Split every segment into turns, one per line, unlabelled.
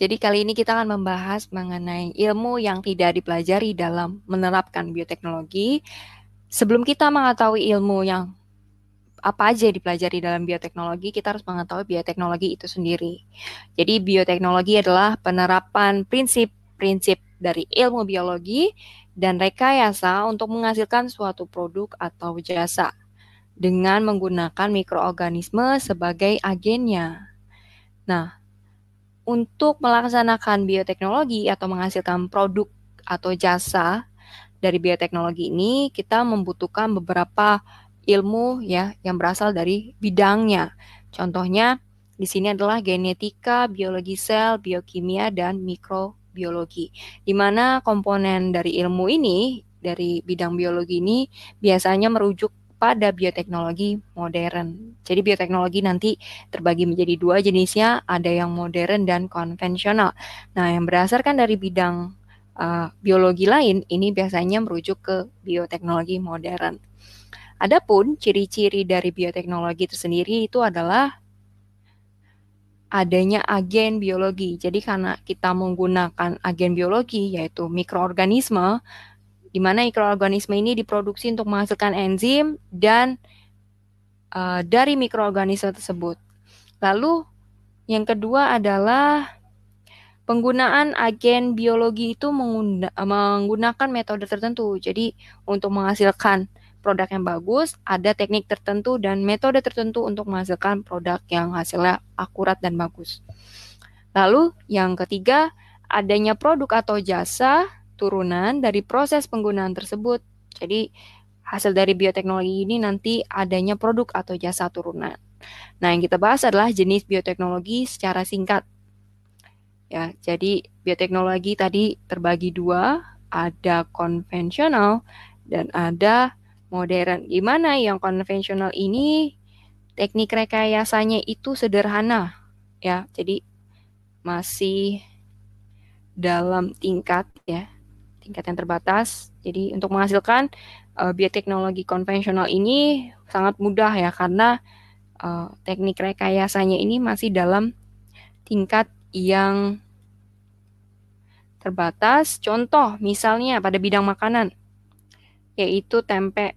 Jadi kali ini kita akan membahas mengenai ilmu yang tidak dipelajari dalam menerapkan bioteknologi. Sebelum kita mengetahui ilmu yang apa aja dipelajari dalam bioteknologi, kita harus mengetahui bioteknologi itu sendiri. Jadi bioteknologi adalah penerapan prinsip-prinsip dari ilmu biologi dan rekayasa untuk menghasilkan suatu produk atau jasa dengan menggunakan mikroorganisme sebagai agennya. Nah, untuk melaksanakan bioteknologi atau menghasilkan produk atau jasa dari bioteknologi ini kita membutuhkan beberapa ilmu ya yang berasal dari bidangnya. Contohnya di sini adalah genetika, biologi sel, biokimia dan mikrobiologi. Di mana komponen dari ilmu ini dari bidang biologi ini biasanya merujuk pada bioteknologi modern. Jadi bioteknologi nanti terbagi menjadi dua jenisnya, ada yang modern dan konvensional. Nah, yang berdasarkan dari bidang uh, biologi lain ini biasanya merujuk ke bioteknologi modern. Adapun ciri-ciri dari bioteknologi tersendiri itu adalah adanya agen biologi. Jadi karena kita menggunakan agen biologi yaitu mikroorganisme, di mana mikroorganisme ini diproduksi untuk menghasilkan enzim dan uh, dari mikroorganisme tersebut. Lalu yang kedua adalah penggunaan agen biologi itu menggunakan metode tertentu. Jadi untuk menghasilkan produk yang bagus, ada teknik tertentu dan metode tertentu untuk menghasilkan produk yang hasilnya akurat dan bagus. Lalu yang ketiga, adanya produk atau jasa turunan dari proses penggunaan tersebut. Jadi, hasil dari bioteknologi ini nanti adanya produk atau jasa turunan. Nah, yang kita bahas adalah jenis bioteknologi secara singkat. Ya, jadi bioteknologi tadi terbagi dua, ada konvensional dan ada modern. Gimana yang konvensional ini teknik rekayasanya itu sederhana ya. Jadi masih dalam tingkat ya tingkat yang terbatas. Jadi untuk menghasilkan uh, bioteknologi konvensional ini sangat mudah ya karena uh, teknik rekayasanya ini masih dalam tingkat yang terbatas. Contoh misalnya pada bidang makanan yaitu tempe.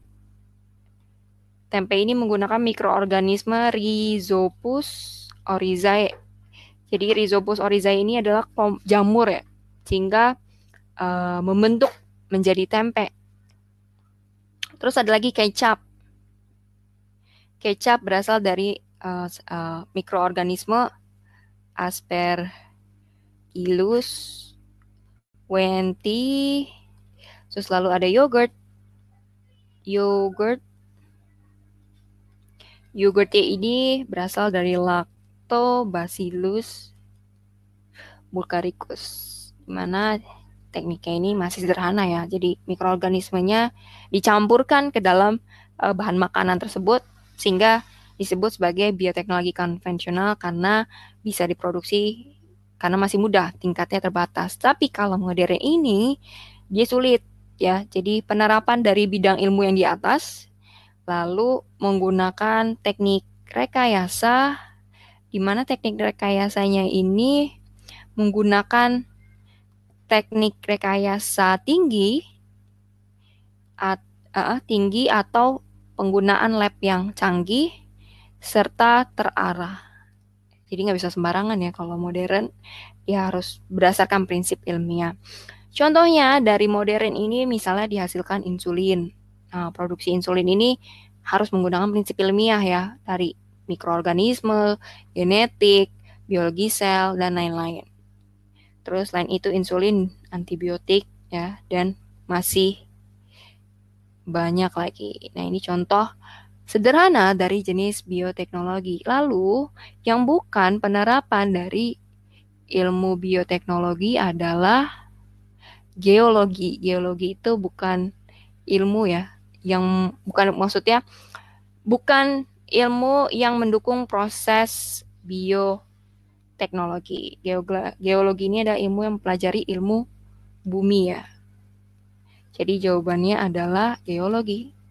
Tempe ini menggunakan mikroorganisme Rhizopus oryzae. Jadi Rhizopus oryzae ini adalah jamur ya, sehingga uh, membentuk menjadi tempe. Terus ada lagi kecap. Kecap berasal dari uh, uh, mikroorganisme Aspergillus wenti. Terus lalu ada yogurt. Yogurt. yogurt ini berasal dari lactobacillus bulgaricus. Di mana tekniknya ini masih sederhana ya. Jadi mikroorganismenya dicampurkan ke dalam uh, bahan makanan tersebut sehingga disebut sebagai bioteknologi konvensional karena bisa diproduksi karena masih mudah, tingkatnya terbatas. Tapi kalau modern ini dia sulit ya. Jadi penerapan dari bidang ilmu yang di atas lalu menggunakan teknik rekayasa di mana teknik rekayasanya ini menggunakan teknik rekayasa tinggi at, uh, tinggi atau penggunaan lab yang canggih serta terarah. Jadi nggak bisa sembarangan ya kalau modern, ya harus berdasarkan prinsip ilmiah. Contohnya dari modern ini misalnya dihasilkan insulin. Nah, produksi insulin ini harus menggunakan prinsip ilmiah ya dari mikroorganisme, genetik, biologi sel dan lain-lain. Terus lain itu insulin, antibiotik ya dan masih banyak lagi. Nah, ini contoh sederhana dari jenis bioteknologi. Lalu, yang bukan penerapan dari ilmu bioteknologi adalah geologi. Geologi itu bukan ilmu ya, yang bukan maksudnya bukan ilmu yang mendukung proses bio teknologi. Geogla geologi ini adalah ilmu yang mempelajari ilmu bumi ya. Jadi jawabannya adalah geologi.